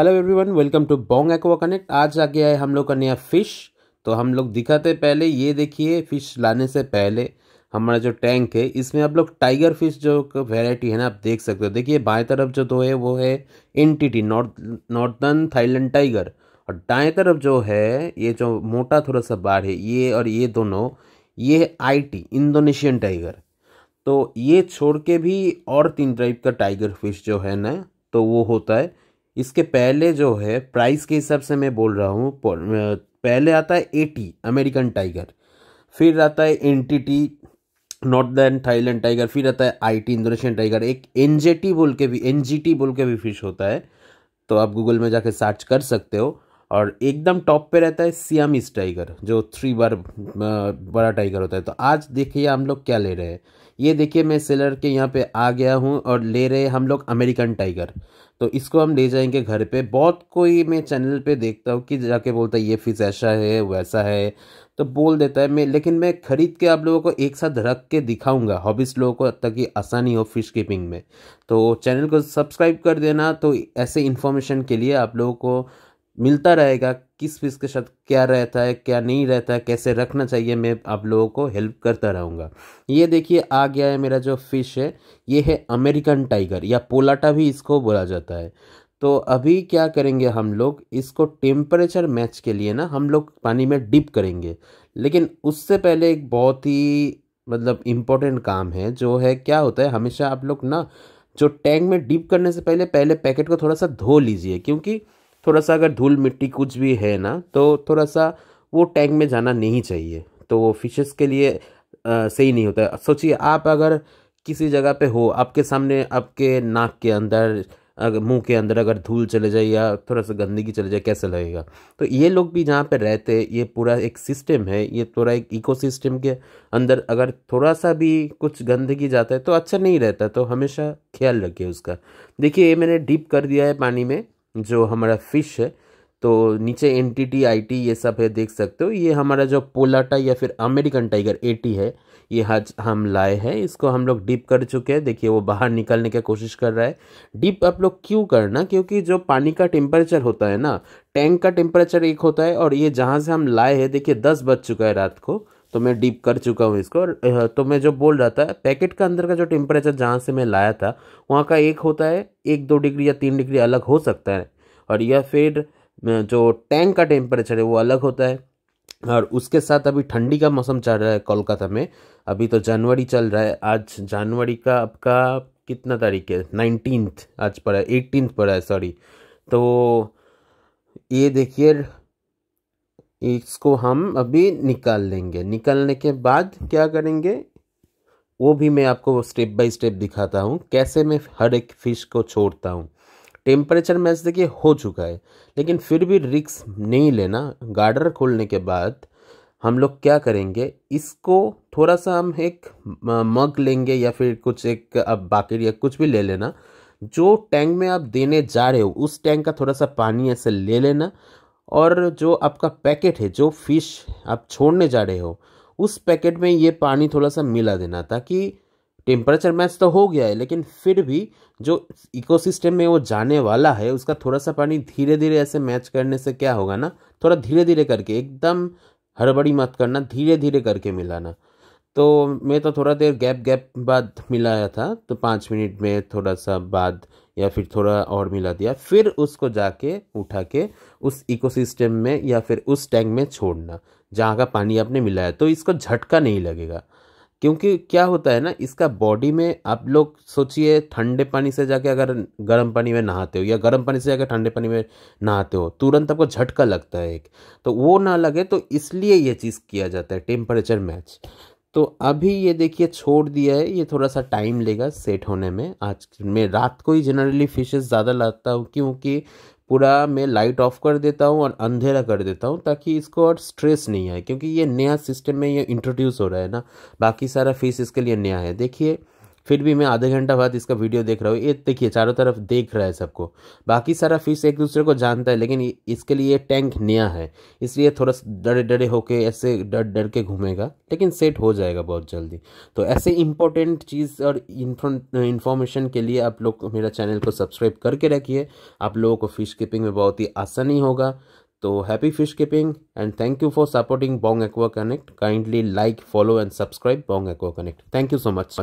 hello everyone welcome to Bong Aqua Connect आज आ गया है हम लोग का नया फ़िश तो हम लोग दिखाते पहले ये देखिए फ़िश लाने से पहले हमारा जो टैंक है इसमें आप लोग टाइगर फिश जो वेराइटी है ना आप देख सकते हो देखिए बाएं तरफ जो दो है वो है N T T north northern Thailand tiger और दाएँ तरफ जो है ये जो मोटा थोड़ा सा बाढ़ है ये और ये दोनों ये है आई टी इंडोनेशियन टाइगर तो ये छोड़ के भी और तीन टाइप का टाइगर फिश जो है ना तो वो होता है इसके पहले जो है प्राइस के हिसाब से मैं बोल रहा हूँ पहले आता है एटी अमेरिकन टाइगर फिर आता है N T T northern Thailand tiger फिर आता है आई टी इंडोनेशियन टाइगर एक एन जे टी बोल के भी एन जी टी बोल के भी फिश होता है तो आप गूगल में जाके सर्च कर सकते हो और एकदम टॉप पे रहता है सियामीज टाइगर जो थ्री बार बड़ा टाइगर होता है तो आज देखिए हम लोग क्या ले रहे हैं ये देखिए मैं सेलर के यहाँ पे आ गया हूँ और ले रहे हम लोग अमेरिकन टाइगर तो इसको हम ले जाएंगे घर पे बहुत कोई मैं चैनल पे देखता हूँ कि जाके बोलता है ये फिश ऐसा है वैसा है तो बोल देता है मैं लेकिन मैं ख़रीद के आप लोगों को एक साथ रख के दिखाऊंगा हॉबीज़ लोगों को ताकि आसानी हो फिश कीपिंग में तो चैनल को सब्सक्राइब कर देना तो ऐसे इन्फॉर्मेशन के लिए आप लोगों को मिलता रहेगा किस फिश के साथ क्या रहता है क्या नहीं रहता है कैसे रखना चाहिए मैं आप लोगों को हेल्प करता रहूँगा ये देखिए आ गया है मेरा जो फिश है ये है अमेरिकन टाइगर या पोलाटा भी इसको बोला जाता है तो अभी क्या करेंगे हम लोग इसको टेम्परेचर मैच के लिए ना हम लोग पानी में डिप करेंगे लेकिन उससे पहले एक बहुत ही मतलब इम्पोर्टेंट काम है जो है क्या होता है हमेशा आप लोग ना जो टैंक में डिप करने से पहले पहले पैकेट को थोड़ा सा धो लीजिए क्योंकि थोड़ा सा अगर धूल मिट्टी कुछ भी है ना तो थोड़ा सा वो टैंक में जाना नहीं चाहिए तो वो फिशेस के लिए आ, सही नहीं होता सोचिए आप अगर किसी जगह पे हो आपके सामने आपके नाक के अंदर अगर मुंह के अंदर अगर धूल चले जाए या थोड़ा सा गंदगी चले जाए कैसा लगेगा तो ये लोग भी जहाँ पे रहते ये पूरा एक सिस्टम है ये थोड़ा एक इकोसिस्टम के अंदर अगर थोड़ा सा भी कुछ गंदगी जाता है तो अच्छा नहीं रहता तो हमेशा ख्याल रखिए उसका देखिए ये मैंने डीप कर दिया है पानी में जो हमारा फिश है तो नीचे एन टी ये सब है देख सकते हो ये हमारा जो पोलाटा या फिर अमेरिकन टाइगर ए है ये आज हम लाए हैं इसको हम लोग डिप कर चुके हैं देखिए वो बाहर निकलने की कोशिश कर रहा है डिप आप लोग क्यों करना क्योंकि जो पानी का टेम्परेचर होता है ना टैंक का टेम्परेचर एक होता है और ये जहाँ से हम लाए हैं देखिए दस बज चुका है रात को तो मैं डीप कर चुका हूँ इसको और तो मैं जो बोल रहा था पैकेट का अंदर का जो टेम्परेचर जहाँ से मैं लाया था वहाँ का एक होता है एक दो डिग्री या तीन डिग्री अलग हो सकता है और या फिर जो टैंक का टेम्परेचर है वो अलग होता है और उसके साथ अभी ठंडी का मौसम चल रहा है कोलकाता में अभी तो जनवरी चल रहा है आज जनवरी का आपका कितना तारीख है नाइनटीन आज पड़ा है एटीनथ पड़ा है सॉरी तो ये देखिए इसको हम अभी निकाल लेंगे निकालने के बाद क्या करेंगे वो भी मैं आपको स्टेप बाय स्टेप दिखाता हूँ कैसे मैं हर एक फ़िश को छोड़ता हूँ टेम्परेचर मैच देखिए हो चुका है लेकिन फिर भी रिक्स नहीं लेना गार्डर खोलने के बाद हम लोग क्या करेंगे इसको थोड़ा सा हम एक मग लेंगे या फिर कुछ एक अब बाकी या कुछ भी ले लेना जो टैंक में आप देने जा रहे हो उस टैंक का थोड़ा सा पानी ऐसे ले लेना और जो आपका पैकेट है जो फिश आप छोड़ने जा रहे हो उस पैकेट में ये पानी थोड़ा सा मिला देना ताकि टेम्परेचर मैच तो हो गया है लेकिन फिर भी जो इकोसिस्टम में वो जाने वाला है उसका थोड़ा सा पानी धीरे धीरे ऐसे मैच करने से क्या होगा ना थोड़ा धीरे धीरे करके एकदम हड़बड़ी मत करना धीरे धीरे करके मिलाना तो मैं तो थोड़ा देर गैप गैप बाद मिलाया था तो पाँच मिनट में थोड़ा सा बाद या फिर थोड़ा और मिला दिया फिर उसको जाके उठा के उस इकोसिस्टम में या फिर उस टैंक में छोड़ना जहाँ का पानी आपने मिलाया तो इसको झटका नहीं लगेगा क्योंकि क्या होता है ना इसका बॉडी में आप लोग सोचिए ठंडे पानी से जाके अगर गर्म पानी में नहाते हो या गर्म पानी से जाके ठंडे पानी में नहाते हो तुरंत आपको झटका लगता है एक तो वो ना लगे तो इसलिए ये चीज़ किया जाता है टेम्परेचर मैच तो अभी ये देखिए छोड़ दिया है ये थोड़ा सा टाइम लेगा सेट होने में आज मैं रात को ही जनरली फिशेस ज़्यादा लाता हूँ क्योंकि पूरा मैं लाइट ऑफ कर देता हूँ और अंधेरा कर देता हूँ ताकि इसको और स्ट्रेस नहीं आए क्योंकि ये नया सिस्टम में ये इंट्रोड्यूस हो रहा है ना बाकी सारा फिश इसके लिए नया है देखिए फिर भी मैं आधे घंटा बाद इसका वीडियो देख रहा हूँ ये देखिए चारों तरफ देख रहा है सबको बाकी सारा फिश एक दूसरे को जानता है लेकिन इसके लिए टैंक नया है इसलिए थोड़ा सा डरे डरे होके ऐसे डर डर के घूमेगा लेकिन सेट हो जाएगा बहुत जल्दी तो ऐसे इंपॉर्टेंट चीज़ और इन्फॉर्मेशन के लिए आप लोग मेरा चैनल को सब्सक्राइब करके रखिए आप लोगों को फिश कीपिंग में बहुत ही आसानी होगा तो happy fish keeping and thank you for supporting Bong Aqua Connect kindly like follow and subscribe Bong Aqua Connect thank you so much